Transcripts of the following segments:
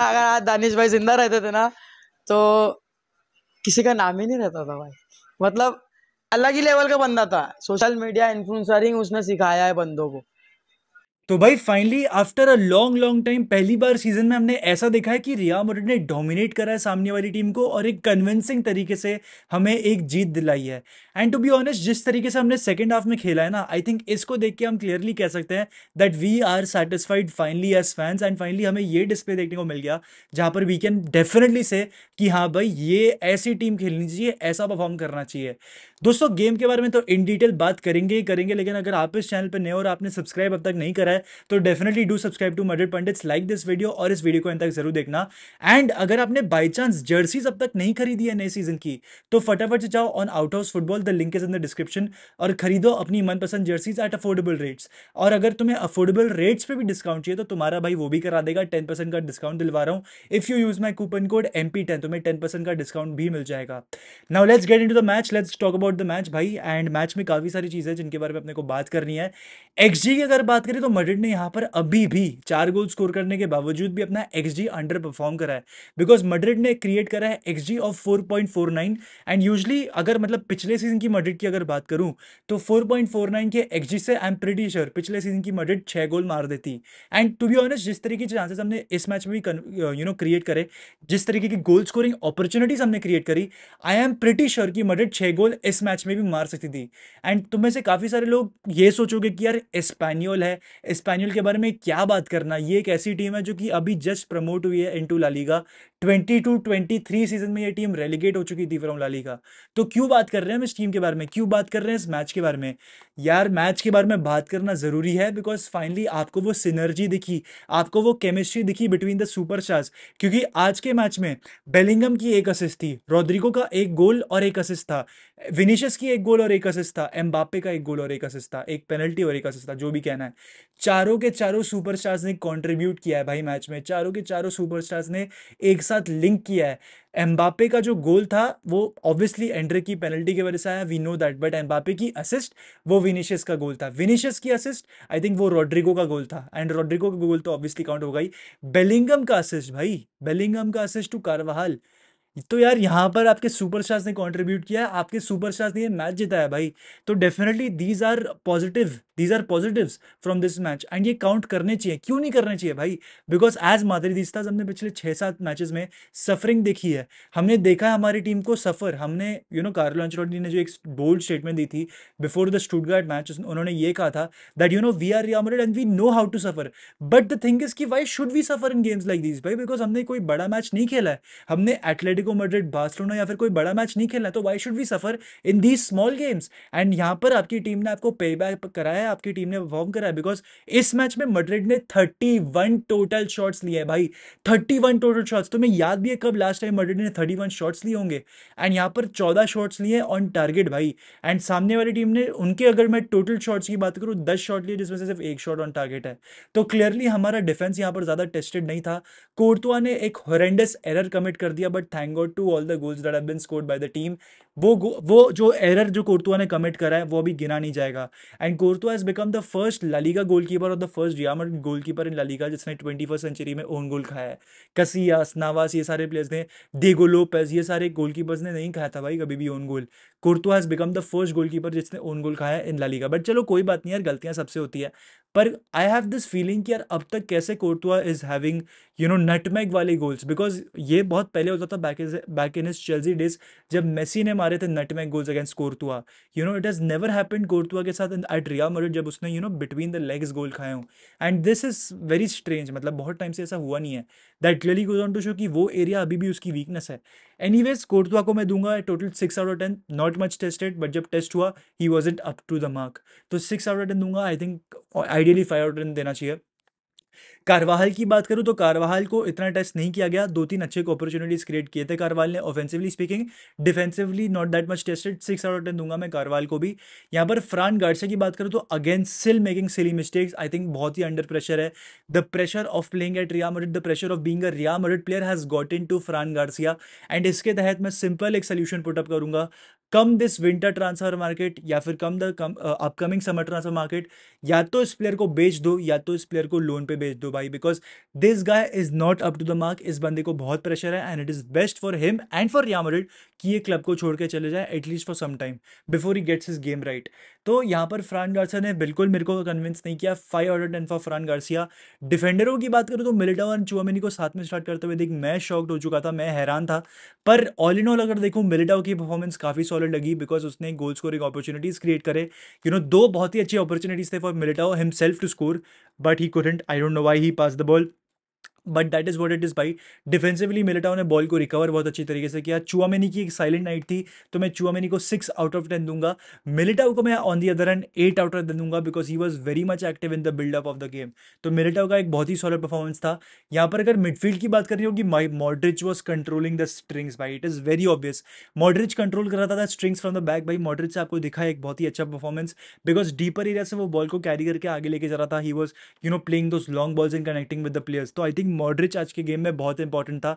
अगर आज दानिश भाई जिंदा रहते थे ना तो किसी का नाम ही नहीं रहता था भाई मतलब अलग ही लेवल का बंदा था सोशल मीडिया इन्फ्लुएंसरिंग उसने सिखाया है बंदों को तो भाई finally after a long long time पहली बार सीजन में हमने ऐसा देखा है कि रिया मुरड ने डोमिनेट करा है सामने वाली टीम को और एक कन्विंसिंग तरीके से हमें एक जीत दिलाई है एंड टू बी ऑनेस्ट जिस तरीके से हमने सेकेंड हाफ में खेला है ना आई थिंक इसको देख के हम क्लियरली कह सकते हैं that we are satisfied finally as fans and finally हमें ये डिस्प्ले देखने को मिल गया जहाँ पर वी कैन डेफिनेटली से कि हाँ भाई ये ऐसी टीम खेलनी चाहिए ऐसा परफॉर्म करना चाहिए दोस्तों गेम के बारे में तो इन डिटेल बात करेंगे ही करेंगे लेकिन अगर आप इस चैनल पर नए और आपने सब्सक्राइब अब तक नहीं करा है तो definitely do subscribe to Murder Pundits like this video और इस वीडियो को अंत तक जरूर देखना एंड अगर आपने बाई चांस जर्सीज अब तक नहीं खरीदी है नए सीजन की तो फटाफट से जाओ on out house football the link is in the description और खरीदो अपनी मनपसंद जर्सीज एट अफोर्डेबल रेट्स और अगर तुम्हें अफोर्डेबल रेट्स पर भी डिस्काउंट चाहिए तो तुम्हारा भाई वो भी करा देगा टेन परसेंट का डिस्काउंट दिलवा रहा हूँ if you use my coupon code M P ten तुम्हें टेन परसेंट का डिस्काउंट भी मिल जाएगा now let's get into the match let's talk about the match भाई एंड मैच में काफ़ी सारी चीज़ें जिनके बारे में अपने को बात करनी है एक्सजी की अगर बात करें तो मड्रिड ने यहाँ पर अभी भी चार गोल स्कोर करने के बावजूद भी अपना एक्स जी अंडर परफॉर्म करा है बिकॉज मड्रिड ने क्रिएट करा है X G of four point four nine and usually अगर मतलब पिछले सीजन की मड्रिड की अगर बात करूँ तो फोर पॉइंट फोर नाइन के एक्स जी से आई एम प्रिटी श्योर पिछले सीजन की मड्रिड छः गोल मार देती एंड टू बी ऑनेस्ट जिस तरीके के चांसेस हमने इस मैच में भी यू नो क्रिएट करे जिस तरीके की गोल स्कोरिंग अपॉर्चुनिटीज हमने क्रिएट करी आई एम प्रिटी श्योर की मड्रिड छः गोल इस मैच में भी मार सकती थी एंड तुम्हें से काफ़ी सारे लोग ये सोचोगे कि यार स्पेनियल है स्पेनियल के बारे में क्या बात करना ये एक ऐसी टीम है जो कि अभी जस्ट प्रमोट हुई है into La Liga twenty two twenty three season में ये टीम रेलीगेट हो चुकी थी फ्रॉम लालीगा तो क्यों बात कर रहे हैं हम इस टीम के बारे में क्यों बात कर रहे हैं इस मैच के बारे में यार मैच के बारे में बात करना ज़रूरी है बिकॉज फाइनली आपको वो सिनर्जी दिखी आपको वो केमिस्ट्री दिखी बिटवीन द सुपर स्टार्स क्योंकि आज के मैच में बेलिंगम की एक असिस्ट थी रोड्रिगो का एक गोल और एक असिस्ट था विनीशस की एक गोल और एक असिस्ट था एम्बापे का एक गोल और एक असिस्ट था एक पेनल्टी और एक असिस्ट था जो भी कहना है चारों के चारों सुपरस्टार्स ने कंट्रीब्यूट किया है भाई मैच में चारों के चारों सुपरस्टार्स ने एक साथ लिंक किया है एम्बापे का जो गोल था वो ऑब्वियसली एंड्रे की पेनल्टी की वजह से आया we know that but Mbappe की असिस्ट वो विनिशियस का गोल था विनिशियस की असिस्ट आई थिंक वो रॉड्रिगो का गोल था एंड रोड्रिगो तो का गोल तो ऑब्वियसली काउंट होगा गई बेलिंगम का असिस्ट भाई बेलिंगम का असिस्ट टू कारवाहल तो यार यहाँ पर आपके सुपरस्टार्स ने कंट्रीब्यूट किया है आपके सुपरस्टार्स ने ये मैच जिताया भाई तो definitely these are positive these are positive from this match and ये काउंट करने चाहिए क्यों नहीं करने चाहिए भाई बिकॉज एज माधरी दिस्ताज हमने पिछले छः सात मैचेस में सफरिंग देखी है हमने देखा है हमारी टीम को सफ़र हमने यू नो कार्लो ने जो एक बोल्ड स्टेटमेंट दी थी बिफोर द स्टूटगार्ड मैच उन्होंने ये कहा था that you know we are Real Madrid and we know how to suffer but the thing is की why should we suffer in games like this भाई बिकॉज हमने कोई बड़ा मैच नहीं खेला है हमने एथलेटिको मड्रिड बार्सलोना या फिर कोई बड़ा मैच नहीं खेला तो why should we suffer in these small games and यहाँ पर आपकी टीम ने आपको पे बैक कराया है आपकी टीम ने परफॉर्म करा है बिकॉज इस मैच में मड्रिड ने 31 टोटल शॉट्स लिए हैं भाई 31 टोटल शॉट्स तुम्हें याद भी है कब लास्ट टाइम मड्रिड ने 31 शॉट्स लिए होंगे एंड यहाँ पर 14 शॉट्स लिए ऑन टारगेट भाई एंड सामने वाली टीम ने उनके अगर मैं टोटल शॉट्स की बात करूँ दस शॉट लिए जिसमें से सिर्फ एक शॉट ऑन टारगेट है तो क्लियरली हमारा डिफेंस यहाँ पर ज़्यादा टेस्टेड नहीं था कोर्तुआ ने एक हॉरेंडस एरर कमिट कर दिया but thank God to all the goals that have been scored by the team वो वो जो एरर जो कोर्तुआ ने कमिट करा है वो अभी गिना नहीं जाएगा and Courtois has become the first La Liga goalkeeper or the first Real Madrid goalkeeper in La Liga जिसने ट्वेंटी फर्स्ट सेंचुरी में ओन गोल खाया है कसियास नावास ये सारे प्लेयर्स ने डेगो लोपेज ये सारे गोलकीपर्स ने नहीं खाया था भाई कभी भी own goal Courtois has become the first goalkeeper जिसने ओन गोल खाया इन का बट चलो कोई बात नहीं यार गलतियाँ सबसे होती है पर आई हैव दिस फीलिंग कि यार अब तक कैसे Courtois is having you know nutmeg वाले गोल्स बिकॉज ये बहुत पहले होता था back is back in is Chelsea days जब मेसी ने मारे थे nutmeg goals against Courtois you know it has never happen Courtois के साथ एट रिया मर जब उसने you know between the legs goal खाए हूँ and this is very strange मतलब बहुत टाइम से ऐसा हुआ नहीं है that clearly goes on to show कि वो एरिया अभी भी उसकी वीकनेस है एनी वेज कोटवा को मैं दूंगा total six out of ten not much tested but जब टेस्ट हुआ ही was it up to the mark तो सिक्स आउट ऑफ टेन दूंगा I think ideally five out ten देना चाहिए कारवाहल की बात करूं तो कारवाहल को इतना टेस्ट नहीं किया गया दो तीन अच्छे अपॉर्चुनिटीज क्रिएट किए थे कारवाल ने offensively speaking defensively not that much tested six out of ten दूंगा मैं कारवाल को भी यहां पर फ्रान गार्डसा की बात करूं तो अगेन सिल making silly mistakes I think बहुत ही अंडर प्रेशर है the pressure of playing at Real Madrid the pressure of being a Real Madrid player has got in to Fran Garcia and इसके तहत मैं सिंपल एक solution put up करूंगा come this winter transfer market या फिर come the come upcoming summer transfer market या तो इस प्लेयर को बेच दो या तो इस प्लेयर को लोन पे बेच दो भाई because this guy is not up to the mark इस बंदे को बहुत प्रेशर है and it is best for him and for Real Madrid कि ये क्लब को छोड़ के चले जाए at least for some time before he gets his game right तो यहाँ पर फ्रान गार्सिया ने बिल्कुल मेरे को कन्विंस नहीं किया five hundred ten for Fran Garcia डिफेंडरों की बात करूँ तो मिल्टा और चुआमिनी को साथ में स्टार्ट करते हुए देख मैं शॉक्ड हो चुका था मैं हैरान था पर ऑल इन ऑल अगर देखूँ मिल्टाओ की परफॉर्मेंस काफ़ी सॉलिड लगी बिकॉज उसने गोल स्कोरिंग अपॉर्चुनिटीज़ क्रिएट करे यू नो दो बहुत ही अच्छी अपॉर्चुनिटीज़ थे for Militao himself to score but he couldn't I don't know why he pass the ball but that is what it is भाई defensively Militao ने ball को recover बहुत अच्छी तरीके से किया चुआमेनी की एक साइलेंट नाइट थी तो मैं चुआ चुआमेनी को सिक्स आउट ऑफ टेन दूंगा मिलिटाओ को मैं on the other end eight out of ten दूंगा because he was very much active in the buildup of the game तो मिलिटाओ का एक बहुत ही सॉलिड परफॉर्मेंस था यहाँ पर अगर मिडफील्ड की बात करनी होगी my Modric was controlling the strings भाई it is very obvious Modric control कर रहा था स्ट्रिंग्स फ्रॉम द बैक भाई मॉड्रिज से आपको दिखा एक बहुत ही अच्छा परफॉर्मेंस बिकॉज डीपर एरिया से वो बॉल को कैरी करके आगे लेके जा रहा था he was you know playing those long balls in connecting with the players तो आई थिंक मॉडरिच आज के गेम में बहुत इंपॉर्टेंट था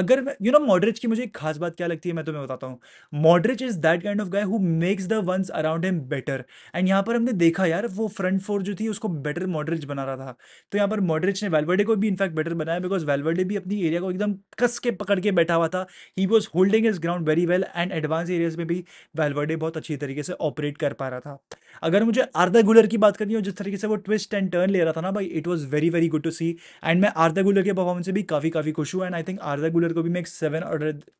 अगर यू नो मॉडरिच की मुझे एक खास बात क्या लगती है मैं तुम्हें बताता हूँ Modric is that kind of guy who makes the ones around him better and यहाँ पर हमने देखा यार वो फ्रंट फोर जो थी उसको बेटर मॉडरिच बना रहा था तो यहाँ पर मॉडरिच ने वेलवर्डे को भी इनफैक्ट बेटर बनाया बिकॉज वेलवर्डे भी अपनी एरिया को एकदम कस के पकड़ के बैठा हुआ था he was holding is ground very well and advance areas में भी वेलवर्डे बहुत अच्छी तरीके से ऑपरेट कर पा रहा था अगर मुझे आर्दा गुलर की बात करनी हो जिस तरीके से वो ट्विस्ट एंड टर्न ले रहा था ना भाई it was very very good to see and मैं आर्दा गुलर के परफॉर्मेंस से भी काफ़ी काफ़ी खुश हूँ एंड आई थिंक आर्दा गुलर को भी मैं एक सेवन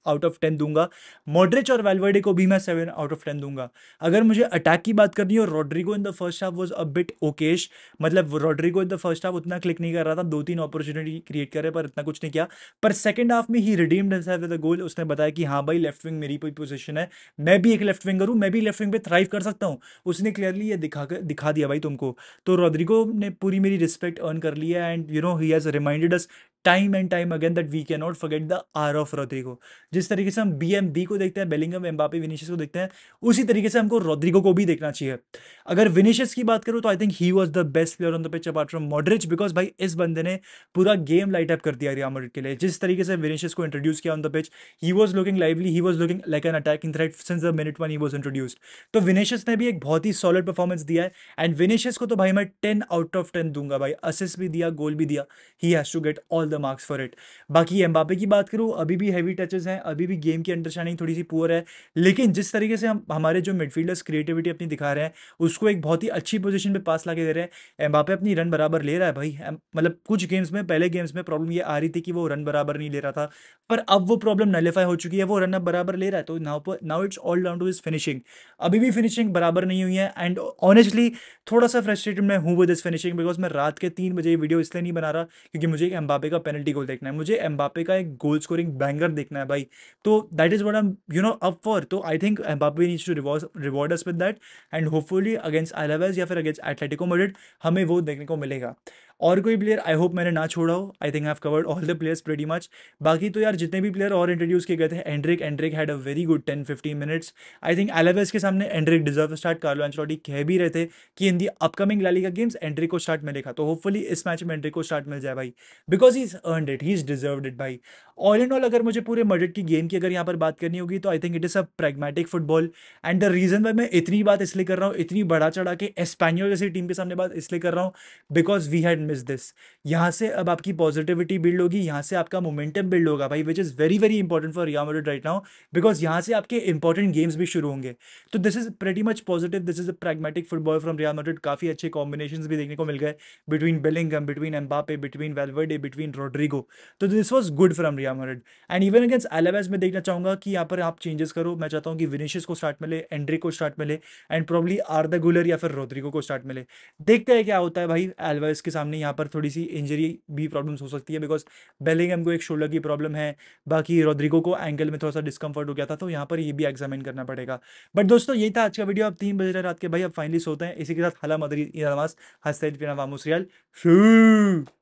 आउट ऑफ टेन दूंगा मॉडरेच और वेलवर्डे को भी मैं सेवन आउट ऑफ टेन दूंगा अगर मुझे अटैक की बात करनी हो Rodrygo in the first half was a bit okayish मतलब Rodrygo in the first half उतना क्लिक नहीं कर रहा था दो तीन अपॉर्चुनिटी क्रिएट कर रहे पर इतना कुछ नहीं किया पर सेकंड हाफ में ही रिडीम्ड विद गोल उसने बताया कि हाँ भाई लेफ्ट विंग मेरी पोजिशन है मैं भी एक लेफ्ट विंगर हूँ मैं भी लेफ्ट विंग पर थ्राइव कर सकता हूँ उसने क्लियर क्लियरली ये दिखा कर दिखा दिया भाई तुमको तो रोड्रिगो ने पूरी मेरी रिस्पेक्ट अर्न कर लिया and you know he has reminded us time and time again that we can not forget the aura of Rodrygo जिस तरीके से हम बी एम बी को देखते हैं बेलिंगम एम्बापे विनीशियस को देखते हैं उसी तरीके से हमको रोद्रिगो को भी देखना चाहिए अगर विनीशियस की बात करूँ तो I think he was the best player on the pitch apart from Modric because भाई इस बंदे ने पूरा गेम लाइट अप कर दिया रिया मॉडरिट के लिए जिस तरीके से विनीशियस को इंट्रोड्यूस किया on the pitch he was looking lively he was looking like an attack in threat since the minute one he was introduced तो विनीशियस ने भी एक बहुत ही सॉलिड परफॉर्मेंस दिया है एंड विनीशियस को तो भाई मैं टेन आउट ऑफ टेन दूंगा भाई असिस भी दिया गोल भी दिया he has to get all the marks for it बाकी एम्बापे की बात करूँ अभी भी हैवी टचेस हैं अभी भी गेम की अंडरस्टैंडिंग थोड़ी सी पुअर है लेकिन जिस तरीके से हम हमारे जो मिडफील्डर्स क्रिएटिविटी अपनी दिखा रहे हैं उसको एक बहुत ही अच्छी पोजिशन पर पास ला दे रहे हैं एम्बापे अपनी रन बराबर ले रहा है भाई मतलब कुछ गेम्स में पहले गेम्स में प्रॉब्लम ये आ रही थी कि वो रन बराबर नहीं ले रहा था पर अब वो प्रॉब्लम नलीफाई हो चुकी है वो रन अब बराबर ले रहा है तो now now it's all down to is finishing अभी भी फिनिशिंग बराबर नहीं हुई है एंड ऑनेस्टली थोड़ा सा फ्रस्ट्रेटेड मैं हूँ विद इस फिनिशिंग बिकॉज मैं रात के तीन बजे वीडियो इसलिए नहीं बना रहा क्योंकि मुझे एम्बापे का का पेनल्टी गोल देखना है मुझे एम्बापे का एक गोल स्कोरिंग बैंगर देखना है भाई तो that is what I you know up for तो I think Mbappe needs to reward us with that and hopefully against Alaves या फिर अगेंस्ट एथलेटिको मेडिड हमें वो देखने को मिलेगा और कोई प्लेयर आई होप मैंने ना छोड़ा हो I think I have covered all the players pretty much बाकी तो यार जितने भी प्लेयर और इंट्रोड्यूस किए गए थे Endrick Endrick had a very good ten fifteen minutes I think Alaves के सामने Endrick deserve start Carlo Ancelotti कह भी रहे थे कि इन दी अपकमिंग का गेम्स एंड्रिक को स्टार्ट मिलेगा तो होपफुली इस मैच में एंड्रिक को स्टार्ट मिल जाए भाई because he is earned it he is deserve it भाई ऑल एंड ऑल अगर मुझे पूरे मर्डर की गेम की अगर यहाँ पर बात करनी होगी तो I think it is a pragmatic football and the reason why मैं इतनी बात इसलिए कर रहा हूँ इतनी बड़ा चढ़ा के स्पेनियो जैसी टीम के सामने बात इसलिए कर रहा हूँ because we had miss this यहाँ से अब आपकी पॉजिटिविटी बिल्ड होगी यहाँ से आपका मोमेंटम बिल्ड होगा भाई which is very very important for Real Madrid right now because यहाँ से आपके इंपॉर्टेंट गेम्स भी शुरू होंगे तो this is pretty much positive this is a pragmatic football from Real Madrid काफ़ी अच्छे कॉम्बिनेशन भी देखने को मिल गए between Bellingham between Mbappe between Valverde between Rodrygo तो this was good from Real Madrid and even against Alaves में देखना चाहूँगा कि यहाँ पर आप चेंजेस करो मैं चाहता हूँ कि विनिशियस को स्टार्ट मिले एंड्री को स्टार्ट मिले एंड प्रॉब्ली द गुलर या फिर रोद्रिगो को स्टार्ट मिले देखते हैं क्या होता है भाई एलवेज के सामने हमें यहाँ पर थोड़ी सी इंजरी भी प्रॉब्लम्स हो सकती है बिकॉज बेलिंगम को एक शोल्डर की प्रॉब्लम है बाकी रोड्रिगो को एंकल में थोड़ा सा डिस्कम्फर्ट हो गया था तो यहाँ पर ये भी एग्जामिन करना पड़ेगा बट दोस्तों यही था आज का वीडियो अब तीन बजे रात के भाई अब फाइनली सोते हैं इसी के साथ हला मदरी नमाज हसैद पिना वामोस रियल